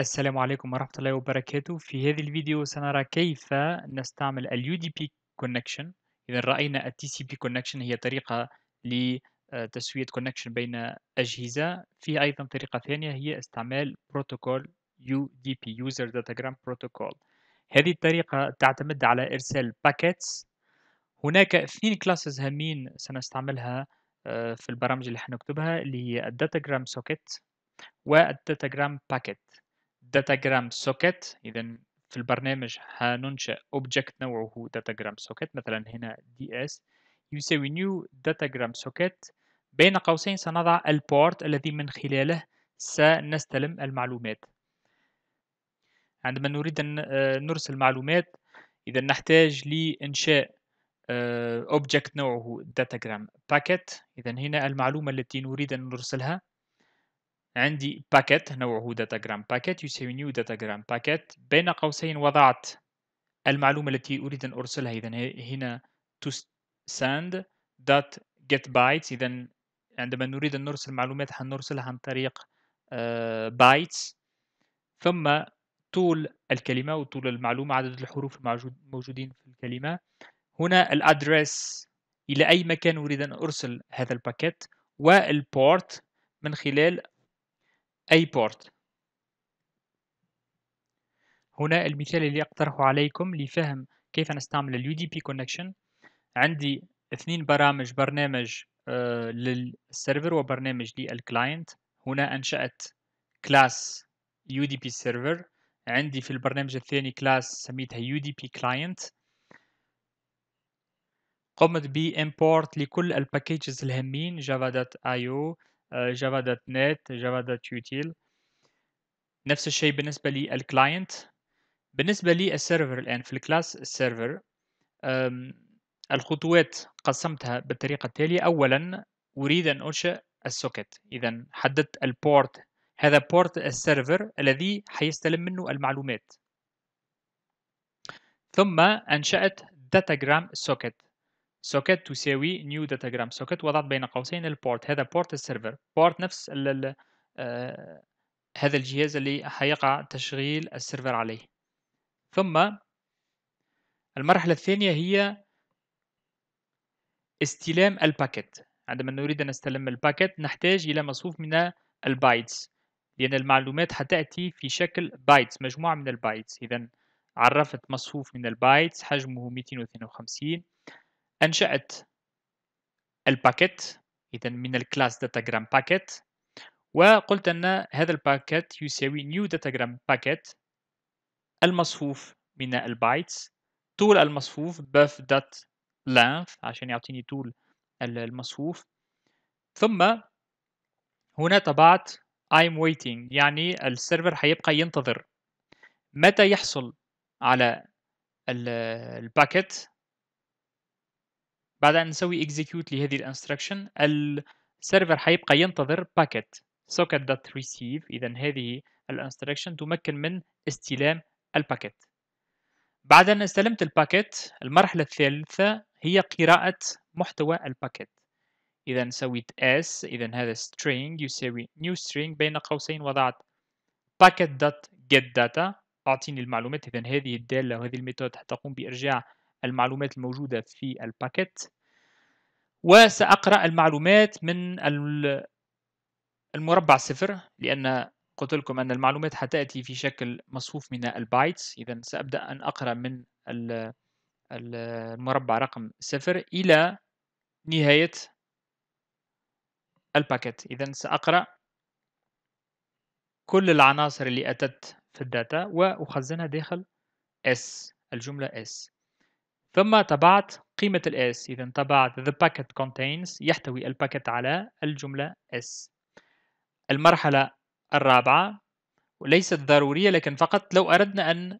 السلام عليكم ورحمة الله وبركاته في هذا الفيديو سنرى كيف نستعمل ال UDP connection إذا رأينا ال TCP connection هي طريقة لتسوية connection بين أجهزة في أيضا طريقة ثانية هي استعمال بروتوكول UDP User Datagram Protocol هذه الطريقة تعتمد على إرسال packets هناك اثنين كلاسز هامين سنستعملها آه، في البرامج اللي حنكتبها اللي هي Datagram Socket والـ Datagram Packet داتاجرام سوكت اذا في البرنامج هننشئ اوبجكت نوعه داتاجرام سوكت مثلا هنا دي اس يساوي نيو داتاجرام سوكت بين قوسين سنضع البورت الذي من خلاله سنستلم المعلومات عندما نريد أن آه، نرسل معلومات إذا نحتاج لإنشاء أوبجكت آه، نوعه داتاجرام باكيت إذا هنا المعلومة التي نريد أن نرسلها عندي باكيت نوعه جرام باكيت يساوي نيو جرام باكيت بين قوسين وضعت المعلومة التي أريد أن أرسلها إذا هنا to send dot get bytes إذا عندما نريد أن نرسل معلومات حنرسلها عن طريق بايتس آه، ثم طول الكلمة وطول المعلومة عدد الحروف الموجودين في الكلمة هنا الأدرس إلى أي مكان أريد أن أرسل هذا الباكيت والبورت من خلال أي بورت هنا المثال اللي أقترحه عليكم لفهم كيف نستعمل الـ UDP connection عندي اثنين برامج برنامج آه للسيرفر وبرنامج للكلاينت هنا أنشأت كلاس UDP server عندي في البرنامج الثاني كلاس سميتها UDP client قمت بإمبورت لكل الباكيجز الهامين جافا دوت آه، جافا دوت نت جافا دوت يوتيل نفس الشيء بالنسبة للكلاينت بالنسبة للسيرفر الآن في الكلاس السيرفر الخطوات قسمتها بالطريقة التالية أولا أريد أن أنشئ السوكت إذا حددت البورت هذا بورت السيرفر الذي حيستلم منه المعلومات ثم أنشأت داتاجرام سوكت سوكت تساوي نيو داتاجرام سوكت وضعت بين قوسين البورت هذا بورت السيرفر بورت نفس الـ الـ آه هذا الجهاز اللي حيقع تشغيل السيرفر عليه ثم المرحلة الثانية هي استلام الباكت عندما نريد أن نستلم الباكت نحتاج إلى مصفوف من البايتس لأن المعلومات حتأتي في شكل بايتس مجموعة من البايتس إذا عرفت مصفوف من البايتس حجمه 252 أنشأت الباكيت إذا من الكلاس داتاجرام باكيت وقلت أن هذا الباكيت يساوي new داتاجرام باكيت المصفوف من البايتس طول المصفوف بف دات لانف عشان يعطيني طول المصفوف ثم هنا طبعت I'm waiting يعني السيرفر هيبقى ينتظر متى يحصل على الباكيت بعد أن نسوي execute لهذه الانستركشن السيرفر حيبقى ينتظر باكيت socket.receive إذا هذه الانستركشن تمكن من استلام الباكيت بعد أن استلمت الباكيت المرحلة الثالثة هي قراءة محتوى الباكيت إذا سويت s إذا هذا string يساوي new string بين قوسين وضعت packet.getData أعطيني المعلومات إذا هذه الدالة وهذه الميثود حتقوم بإرجاع المعلومات الموجودة في الباكيت وسأقرأ المعلومات من المربع صفر لأن قلت لكم أن المعلومات حتأتي في شكل مصفوف من البايتس إذا سأبدأ أن أقرأ من المربع رقم صفر إلى نهاية الباكيت إذا سأقرأ كل العناصر اللي أتت في الداتا وأخزنها داخل S الجملة S ثم تبعت قيمة ال s إذا تبعت the packet contains يحتوي الباكت على الجملة s المرحلة الرابعة وليست ضرورية لكن فقط لو أردنا أن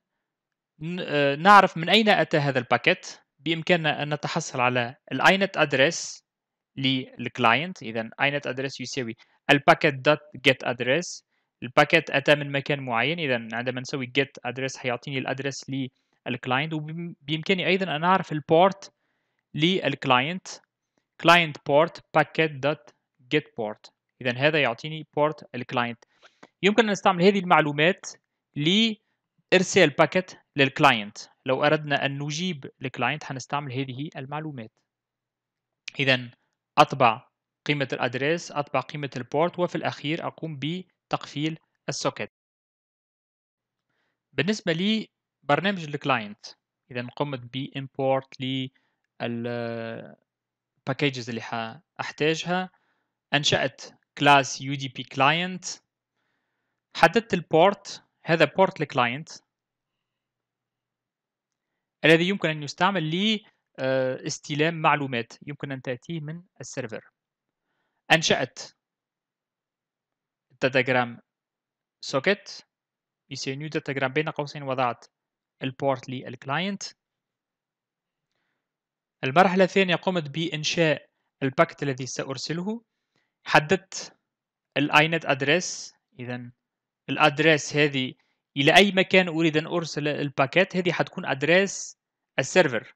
آه، نعرف من أين أتى هذا الباكت بإمكاننا أن نتحصل على الـ INET address للكلاينت إذا INET address يساوي الباكت dot get address الباكت أتى من مكان معين إذا عندما نسوي get address حيعطيني الأدرس لي الكلاينت وبإمكاني أيضا أن أعرف البورت للكلاينت client port packet dot get port إذا هذا يعطيني port الكلاينت يمكن أن نستعمل هذه المعلومات لإرسال باكت للكلاينت لو أردنا أن نجيب الكلاينت حنستعمل هذه المعلومات إذا أطبع قيمة الأدريس أطبع قيمة البورت وفي الأخير أقوم بتقفيل السوكت بالنسبة لي برنامج الكلاينت اذا قمت بامبورت للباكجز اللي احتاجها انشات كلاس يو دي بي كلاينت حددت البورت هذا بورت الكلاينت الذي يمكن ان يستعمل لاستلام آه، معلومات يمكن ان تاتيه من السيرفر انشات داتاجرام سوكيت يسمي نيو داتاجرام بين قوسين وضعت البورت للكلاينت المرحلة الثانية قمت بإنشاء الباكت الذي سأرسله حددت الآينت أدريس إذا الأدريس هذه إلى أي مكان أريد أن أرسل الباكيت هذه حتكون أدريس السيرفر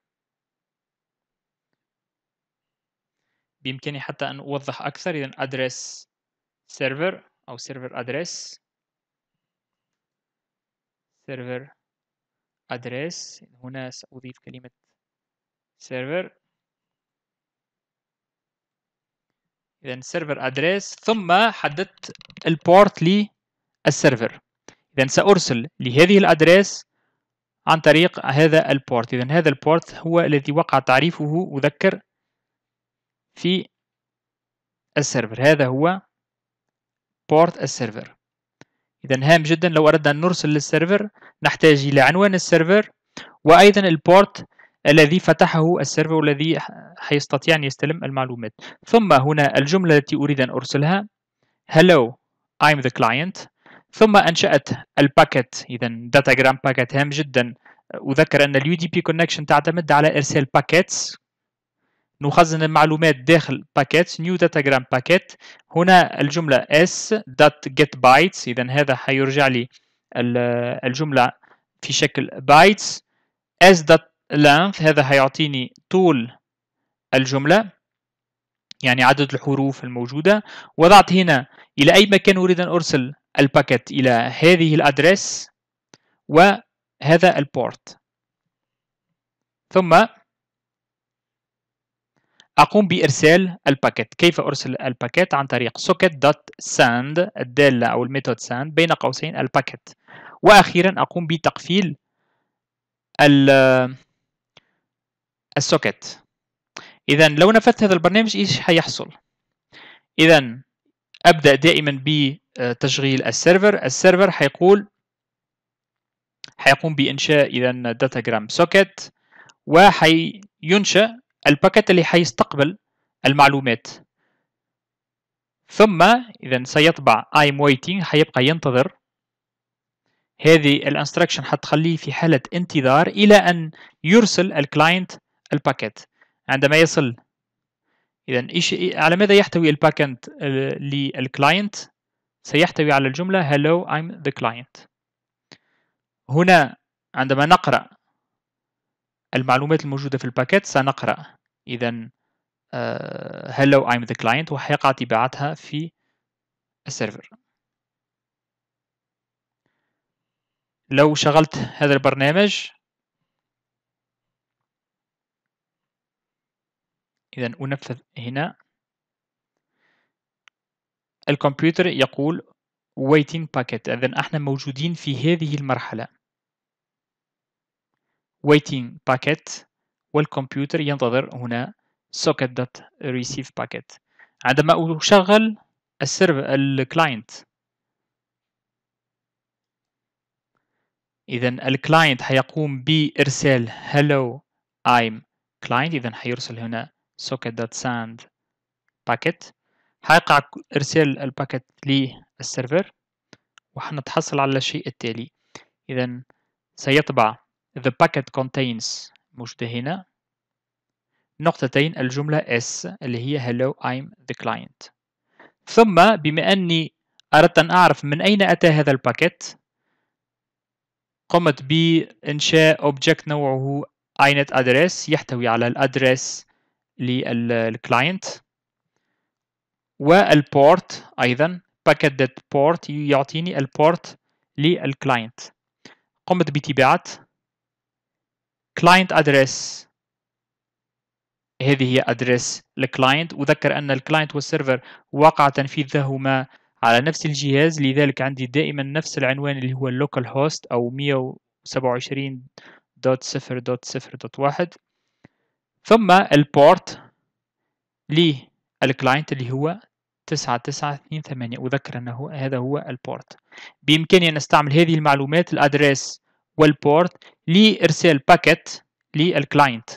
بإمكاني حتى أن أوضح أكثر إذا أدريس سيرفر أو سيرفر أدريس سيرفر address هنا سأضيف كلمة server إذا server address ثم حددت البورت للسيرفر إذا سأرسل لهذه الأدريس عن طريق هذا البورت إذا هذا البورت هو الذي وقع تعريفه أذكر في السيرفر هذا هو بورت السيرفر إذا هام جدا لو أردنا أن نرسل للسيرفر نحتاج إلى عنوان السيرفر وأيضا البورت الذي فتحه السيرفر والذي حيستطيع أن يستلم المعلومات ثم هنا الجملة التي أريد أن أرسلها hello I'm the client ثم أنشأت الباكت إذا داتاجرام باكت هام جدا أذكر أن اليو دي بي كونكشن تعتمد على إرسال باكيتس نخزن المعلومات داخل باكيت نيو داتاجرام باكيت هنا الجملة اس دات جيت بايتس إذا هذا حيرجع لي الجملة في شكل بايتس اس دات لينث هذا حيعطيني طول الجملة يعني عدد الحروف الموجودة وضعت هنا إلى أي مكان أريد أن أرسل الباكيت إلى هذه الأدرس وهذا البورت ثم أقوم بإرسال الباكيت كيف أرسل الباكيت عن طريق socket.send الدالة أو الميثود send بين قوسين الباكيت وأخيرا أقوم بتقفيل السوكت إذا لو نفذت هذا البرنامج إيش هيحصل إذا أبدأ دائما بتشغيل السيرفر السيرفر هيقول هيقوم بإنشاء إذا داتاجرام سوكت وحينشأ الباكت اللي حيستقبل المعلومات ثم إذا سيطبع I'm waiting حيبقى ينتظر هذه الانستركشن حتخليه في حالة انتظار إلى أن يرسل الكلاينت الباكت عندما يصل إذا إيش على ماذا يحتوي الباكت للكلاينت سيحتوي على الجملة Hello I'm the client هنا عندما نقرأ المعلومات الموجودة في الباكيت سنقرأ إذا آه، hello I'm the client وحيقع تباعتها في السيرفر لو شغلت هذا البرنامج إذا أنفذ هنا الكمبيوتر يقول waiting packet إذا احنا موجودين في هذه المرحلة waiting packet والكمبيوتر ينتظر هنا socket.receive packet عندما أشغل السيرفر الكلاينت إذا الكلاينت هيقوم بإرسال hello I'm client إذا هيرسل هنا socket.send packet هيقع إرسال الباكت للسيرفر وحنتحصل على الشيء التالي إذا سيطبع The packet contains موجودة هنا نقطتين الجملة S اللي هي Hello I'm the client ثم بما أني أردت أن أعرف من أين أتى هذا الباكت قمت بإنشاء object نوعه INET address يحتوي على الأدرس للكلاينت والبورت أيضا packet.port يعطيني البورت للكلاينت قمت بتباعت client address هذه هي address الكلاينت وذكر أن الكلاينت والسيرفر وقع تنفيذهما على نفس الجهاز لذلك عندي دائما نفس العنوان اللي هو اللوكال هوست أو 127.0.0.1 ثم البورت للكلاينت اللي هو 9928 وذكر أنه هذا هو البورت بإمكاني أن أستعمل هذه المعلومات الأدريس والبورت لارسال باكيت للكلاينت